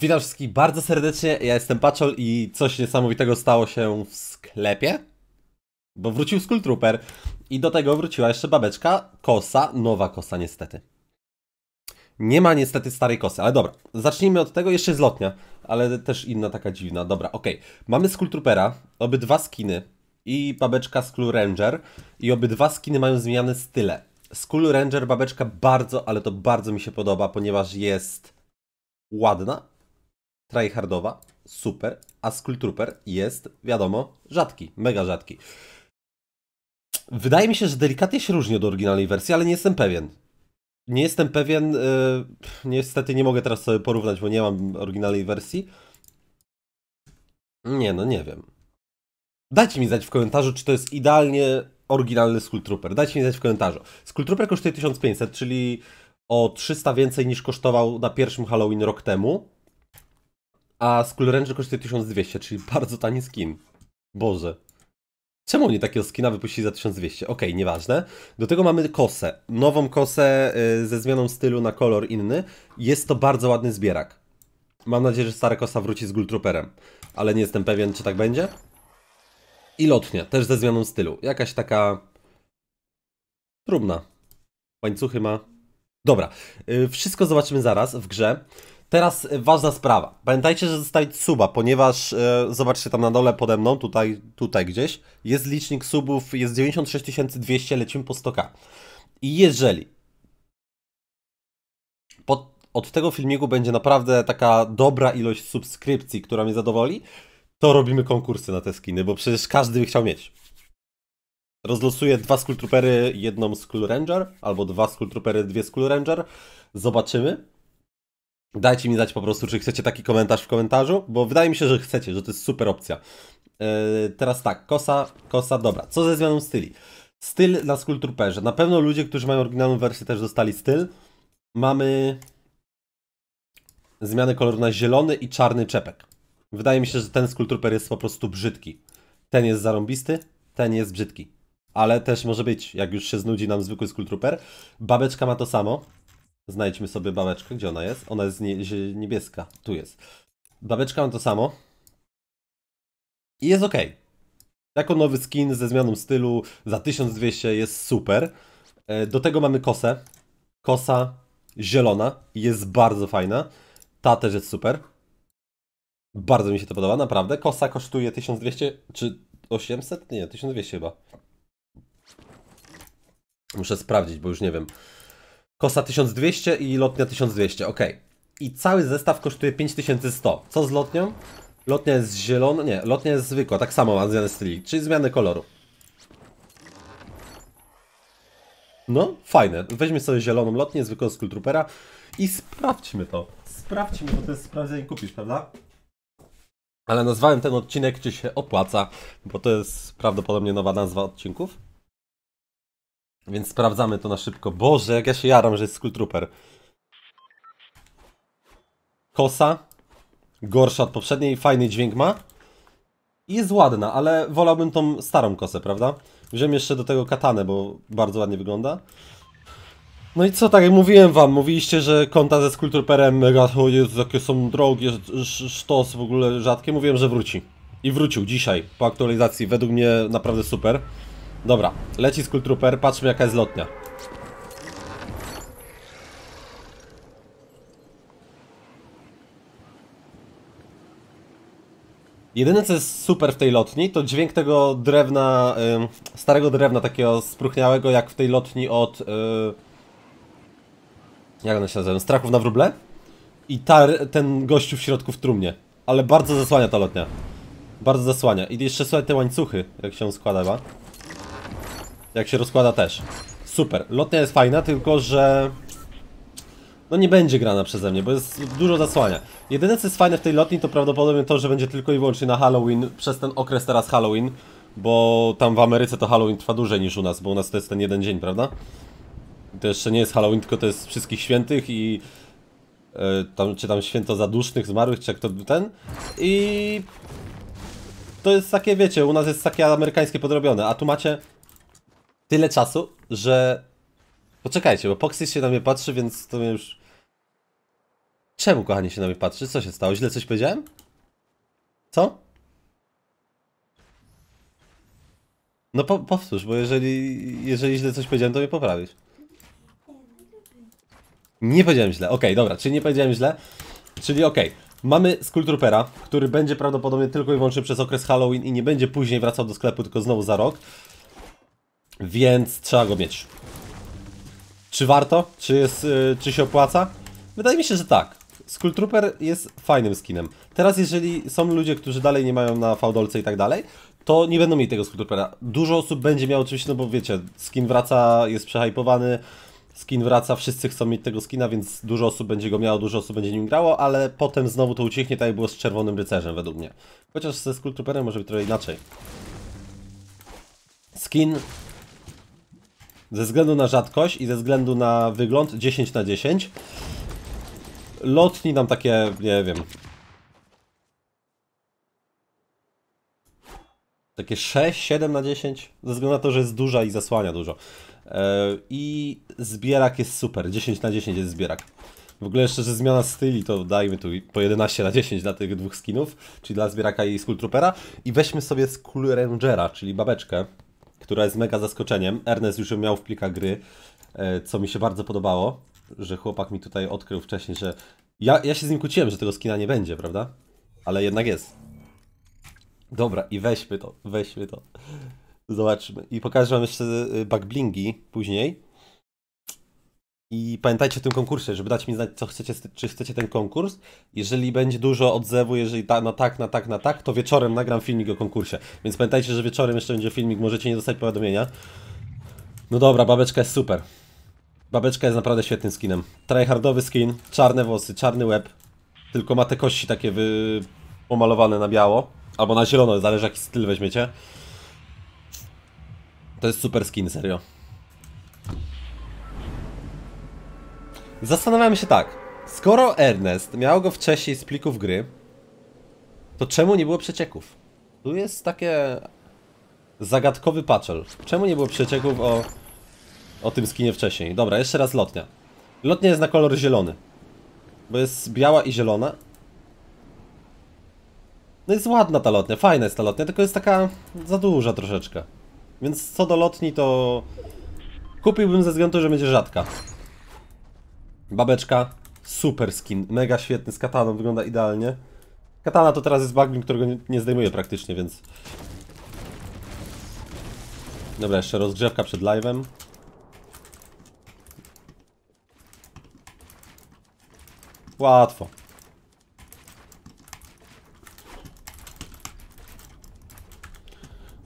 Witam wszystkich bardzo serdecznie, ja jestem Paczol i coś niesamowitego stało się w sklepie, bo wrócił Skull Trooper i do tego wróciła jeszcze babeczka, kosa, nowa kosa niestety. Nie ma niestety starej kosy, ale dobra, zacznijmy od tego, jeszcze zlotnia, ale też inna taka dziwna, dobra, okej. Okay. Mamy Skull Troopera, obydwa skiny i babeczka Skull Ranger i obydwa skiny mają zmieniane style. Skull Ranger babeczka bardzo, ale to bardzo mi się podoba, ponieważ jest ładna, tryhardowa, super, a Skulltrooper jest, wiadomo, rzadki, mega rzadki. Wydaje mi się, że delikatnie się różni od oryginalnej wersji, ale nie jestem pewien. Nie jestem pewien, yy, niestety nie mogę teraz sobie porównać, bo nie mam oryginalnej wersji. Nie, no nie wiem. Dajcie mi znać w komentarzu, czy to jest idealnie oryginalny Skulltrooper. Dajcie mi znać w komentarzu. Skulltrooper kosztuje 1500, czyli o 300 więcej niż kosztował na pierwszym Halloween rok temu a Skull Ranger kosztuje 1200, czyli bardzo tani skin. Boże. Czemu oni takiego skina wypuścili za 1200? Okej, okay, nieważne. Do tego mamy kosę. Nową kosę y, ze zmianą stylu na kolor inny. Jest to bardzo ładny zbierak. Mam nadzieję, że stara kosa wróci z Gultrooperem. Ale nie jestem pewien, czy tak będzie. I lotnia, też ze zmianą stylu. Jakaś taka... Trudna. Łańcuchy ma. Dobra, y, wszystko zobaczymy zaraz w grze. Teraz ważna sprawa. Pamiętajcie, że zostawić suba, ponieważ e, zobaczcie tam na dole pode mną, tutaj, tutaj gdzieś, jest licznik subów, jest 96 200, lecimy po 100k. I jeżeli pod, od tego filmiku będzie naprawdę taka dobra ilość subskrypcji, która mnie zadowoli, to robimy konkursy na te skiny, bo przecież każdy by chciał mieć. Rozlosuję dwa Skulltroopery, jedną Skull Ranger, albo dwa Skulltroopery, dwie Skull Ranger. Zobaczymy. Dajcie mi znać po prostu, czy chcecie taki komentarz w komentarzu, bo wydaje mi się, że chcecie, że to jest super opcja. Yy, teraz tak, kosa, kosa, dobra. Co ze zmianą styli? Styl na Skulturperze. Na pewno ludzie, którzy mają oryginalną wersję też dostali styl. Mamy zmianę koloru na zielony i czarny czepek. Wydaje mi się, że ten Skulturper jest po prostu brzydki. Ten jest zarąbisty, ten jest brzydki. Ale też może być, jak już się znudzi nam zwykły Skultrooper. Babeczka ma to samo. Znajdźmy sobie babeczkę. Gdzie ona jest? Ona jest nie niebieska. Tu jest. Babeczka ma to samo. I jest ok. Jako nowy skin ze zmianą stylu za 1200 jest super. E, do tego mamy kosę. Kosa zielona jest bardzo fajna. Ta też jest super. Bardzo mi się to podoba, naprawdę. Kosa kosztuje 1200 czy 800? Nie, 1200 chyba. Muszę sprawdzić, bo już nie wiem. Kosa 1200 i lotnia 1200, ok. I cały zestaw kosztuje 5100. Co z lotnią? Lotnia jest zielona, nie, lotnia jest zwykła, tak samo ma zmianę styli, czyli zmianę koloru. No, fajne. Weźmy sobie zieloną lotnię, zwykłą Skulltroopera i sprawdźmy to. Sprawdźmy, bo to jest sprawdzenie kupisz, prawda? Ale nazwałem ten odcinek, czy się opłaca, bo to jest prawdopodobnie nowa nazwa odcinków. Więc sprawdzamy to na szybko. Boże, jak ja się jaram, że jest Skull Trooper. Kosa. Gorsza od poprzedniej, fajny dźwięk ma. I jest ładna, ale wolałbym tą starą kosę, prawda? Wziąłem jeszcze do tego katanę, bo bardzo ładnie wygląda. No i co, tak jak mówiłem wam, mówiliście, że konta ze Skulltrooperem mega, o jakie są drogie, sztos w ogóle rzadkie. Mówiłem, że wróci. I wrócił dzisiaj, po aktualizacji. Według mnie naprawdę super. Dobra, leci Skull Trooper, patrzmy jaka jest lotnia. Jedyne co jest super w tej lotni to dźwięk tego drewna, y, starego drewna takiego spruchniałego jak w tej lotni od... Y, jak one się nazywają? Strachów na wróble? I ten gościu w środku w trumnie. Ale bardzo zasłania ta lotnia. Bardzo zasłania. I jeszcze słuchaj te łańcuchy, jak się składa jak się rozkłada też. Super. Lotnia jest fajna, tylko że... No nie będzie grana przeze mnie, bo jest dużo zasłania. Jedyne co jest fajne w tej lotni to prawdopodobnie to, że będzie tylko i wyłącznie na Halloween, przez ten okres teraz Halloween, bo tam w Ameryce to Halloween trwa dłużej niż u nas, bo u nas to jest ten jeden dzień, prawda? To jeszcze nie jest Halloween, tylko to jest wszystkich świętych i... Yy, tam, czy tam święto zadusznych, zmarłych, czy jak to ten. I... To jest takie, wiecie, u nas jest takie amerykańskie podrobione, a tu macie tyle czasu, że... Poczekajcie, bo Poxys się na mnie patrzy, więc to mnie już... Czemu, kochanie, się na mnie patrzy? Co się stało? Źle coś powiedziałem? Co? No po, powtórz, bo jeżeli, jeżeli źle coś powiedziałem, to mnie poprawisz. Nie powiedziałem źle, okej, okay, dobra, czyli nie powiedziałem źle. Czyli okej, okay. mamy Skulltroopera, który będzie prawdopodobnie tylko i wyłącznie przez okres Halloween i nie będzie później wracał do sklepu, tylko znowu za rok. Więc trzeba go mieć. Czy warto? Czy, jest, yy, czy się opłaca? Wydaje mi się, że tak. Trooper jest fajnym skinem. Teraz jeżeli są ludzie, którzy dalej nie mają na faudolce i tak dalej, to nie będą mieli tego Troopera. Dużo osób będzie miał oczywiście, no bo wiecie, skin wraca, jest przehypowany, skin wraca, wszyscy chcą mieć tego skina, więc dużo osób będzie go miało, dużo osób będzie nim grało, ale potem znowu to ucichnie, tak jak było z Czerwonym Rycerzem według mnie. Chociaż ze Trooperem może być trochę inaczej. Skin ze względu na rzadkość i ze względu na wygląd 10 na 10. Lotni nam takie, nie wiem... Takie 6, 7 na 10, ze względu na to, że jest duża i zasłania dużo. E, I zbierak jest super, 10 na 10 jest zbierak. W ogóle jeszcze, że zmiana styli, to dajmy tu po 11 na 10 dla tych dwóch skinów, czyli dla zbieraka i Skulltroopera. I weźmy sobie Skull Rangera, czyli babeczkę która jest mega zaskoczeniem. Ernest już ją miał w plika gry, e, co mi się bardzo podobało, że chłopak mi tutaj odkrył wcześniej, że... Ja, ja się z nim kłóciłem, że tego skina nie będzie, prawda? Ale jednak jest. Dobra, i weźmy to, weźmy to. Zobaczmy. I pokażę wam jeszcze y, backblingi później. I pamiętajcie o tym konkursie, żeby dać mi znać, co chcecie, czy chcecie ten konkurs. Jeżeli będzie dużo odzewu, jeżeli da, na tak, na tak, na tak, to wieczorem nagram filmik o konkursie. Więc pamiętajcie, że wieczorem jeszcze będzie filmik, możecie nie dostać powiadomienia. No dobra, babeczka jest super. Babeczka jest naprawdę świetnym skinem. Tryhardowy skin, czarne włosy, czarny łeb. Tylko ma te kości takie wy... pomalowane na biało. Albo na zielono, zależy jaki styl weźmiecie. To jest super skin, serio. Zastanawiam się tak. Skoro Ernest miał go wcześniej z plików gry, to czemu nie było przecieków? Tu jest takie... Zagadkowy patchel. Czemu nie było przecieków o... O tym skinie wcześniej. Dobra, jeszcze raz lotnia. Lotnia jest na kolor zielony. Bo jest biała i zielona. No jest ładna ta lotnia, fajna jest ta lotnia, tylko jest taka za duża troszeczkę. Więc co do lotni to... Kupiłbym ze względu, że będzie rzadka. Babeczka, super skin, mega świetny, z kataną, wygląda idealnie. Katana to teraz jest baglin, którego nie zdejmuję praktycznie, więc... Dobra, jeszcze rozgrzewka przed live'em. Łatwo.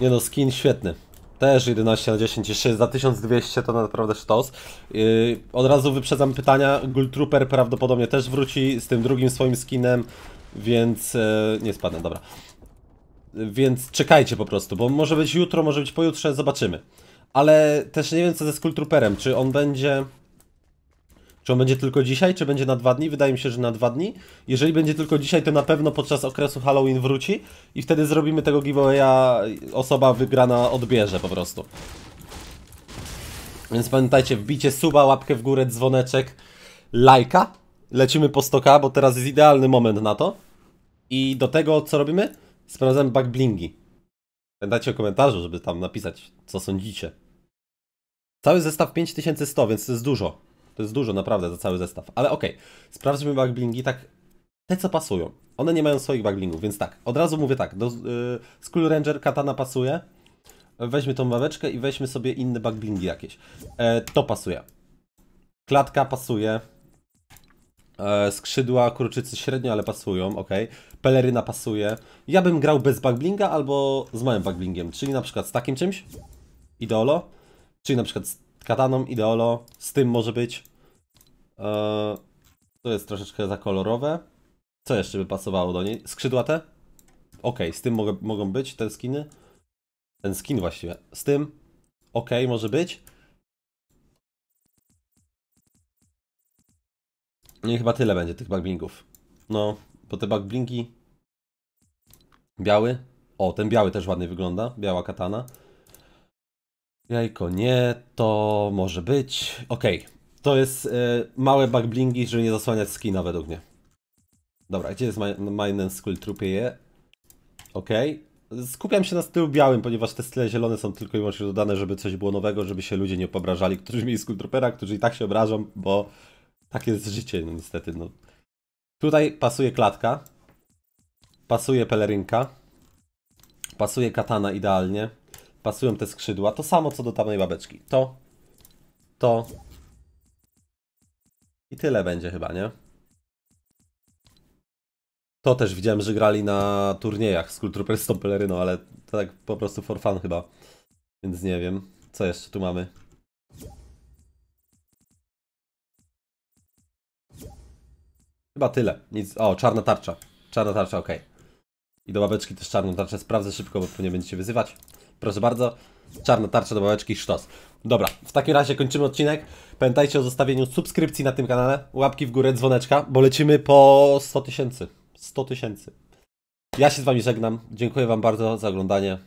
Nie no, skin świetny też 11 na 10 jeszcze 6 za 1200 to naprawdę sztos. Yy, od razu wyprzedzam pytania, Gultrooper prawdopodobnie też wróci z tym drugim swoim skinem, więc yy, nie spadnę, dobra. więc czekajcie po prostu, bo może być jutro, może być pojutrze, zobaczymy. Ale też nie wiem co ze Skulltrooperem, czy on będzie... Czy on będzie tylko dzisiaj, czy będzie na dwa dni? Wydaje mi się, że na dwa dni. Jeżeli będzie tylko dzisiaj, to na pewno podczas okresu Halloween wróci i wtedy zrobimy tego giveawaya, osoba wygrana odbierze po prostu. Więc pamiętajcie, wbicie suba, łapkę w górę, dzwoneczek, lajka. Lecimy po stoka, bo teraz jest idealny moment na to. I do tego, co robimy? Sprawdzamy backblingi. Pamiętajcie o komentarzu, żeby tam napisać, co sądzicie. Cały zestaw 5100, więc to jest dużo. To jest dużo naprawdę za cały zestaw. Ale okej, okay. sprawdźmy backblingi tak, te co pasują. One nie mają swoich backblingów, więc tak, od razu mówię tak, do yy, Skull Ranger katana pasuje, weźmy tą maweczkę i weźmy sobie inne backblingi jakieś. E, to pasuje. Klatka pasuje. E, skrzydła kurczycy średnio, ale pasują, ok. Peleryna pasuje. Ja bym grał bez backblinga albo z małym backblingiem, czyli na przykład z takim czymś. Idolo. Czyli na przykład z Kataną, Ideolo, z tym może być. Eee, to jest troszeczkę za kolorowe. Co jeszcze by pasowało do niej? Skrzydłate? Ok, z tym mogę, mogą być te skiny. Ten skin właściwie. Z tym? ok, może być. Nie, chyba tyle będzie tych backblingów. No, bo te backblingi... Biały. O, ten biały też ładnie wygląda. Biała katana. Jajko nie, to może być. Okej, okay. to jest y, małe backblingi, żeby nie zasłaniać skina według mnie. Dobra, gdzie jest Maintenance School? Trupie je. Okej. Okay. Skupiam się na stylu białym, ponieważ te style zielone są tylko i wyłącznie dodane, żeby coś było nowego, żeby się ludzie nie pobrażali, którzy mieli School Troopera, którzy i tak się obrażą, bo tak jest życie no, niestety. No. Tutaj pasuje klatka, pasuje pelerynka, pasuje katana idealnie pasują te skrzydła. To samo co do tamtej babeczki. To, to i tyle będzie chyba, nie? To też widziałem, że grali na turniejach z Kultrupers tą peleryną, no ale to tak po prostu for fun chyba. Więc nie wiem. Co jeszcze tu mamy? Chyba tyle. Nic. O, czarna tarcza. Czarna tarcza, ok. I do babeczki też czarną tarczę. Sprawdzę szybko, bo pewnie będziecie wyzywać. Proszę bardzo, czarna tarcza do bałeczki, sztos. Dobra, w takim razie kończymy odcinek. Pamiętajcie o zostawieniu subskrypcji na tym kanale, łapki w górę, dzwoneczka, bo lecimy po 100 tysięcy. 100 tysięcy. Ja się z Wami żegnam. Dziękuję Wam bardzo za oglądanie.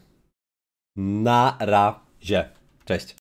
Na razie. Cześć.